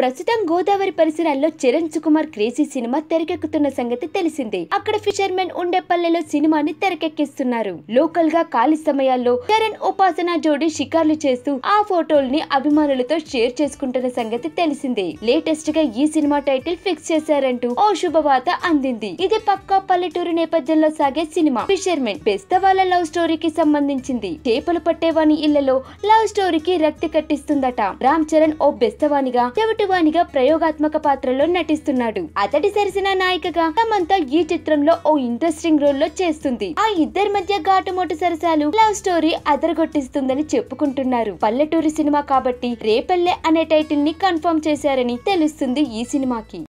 ప్రస్తుతం గోదావరి పరిసరాల్లో Charan Sukumar crazy cinema తెరకెక్కుతున్న సంగతి తెలిసిందే అక్కడ ఫిషర్మెన్ ఉండేపల్లెలో సినిమాని తెరకెక్కిస్తున్నారు లోకల్ గా ఖాళీ సమయాల్లో చరణ్ ఉపాసన జోడి షికార్లు చేస్తూ ఆ ఫోటోల్ని అభిమానులతో షేర్ చేసుకుంటున్న సంగతి తెలిసిందే లేటెస్ట్ గా ఈ సినిమా టైటిల్ ఫిక్స్ చేశారంటూ ఓ శుభవార్త అందింది ఇది పక్కా పల్లెటూరు నేపథ్యంలో సాగే సినిమా ఫిషర్మెన్ బెస్తవాళ్ళ లవ్ స్టోరీకి సంబంధించింది చేపలు పట్టేవాని ఇళ్లలో లవ్ స్టోరీకి రక్తి కట్టిస్తుందట రామ్ చరణ్ ఓ బెస్తవాణిగా చెవిటి వాణిగా ప్రయోగాత్మక పాత్రలో నటిస్తున్నాడు అతడి సరసన నాయికగా తమంతా ఈ చిత్రంలో ఓ ఇంట్రెస్టింగ్ రోల్ లో చేస్తుంది ఆ ఇద్దరి మధ్య ఘాటుమోటు సరసాలు లవ్ స్టోరీ అదరగొట్టిస్తుందని చెప్పుకుంటున్నారు పల్లెటూరి సినిమా కాబట్టి రేపల్లె అనే టైటిల్ ని కన్ఫర్మ్ చేశారని తెలుస్తుంది ఈ సినిమాకి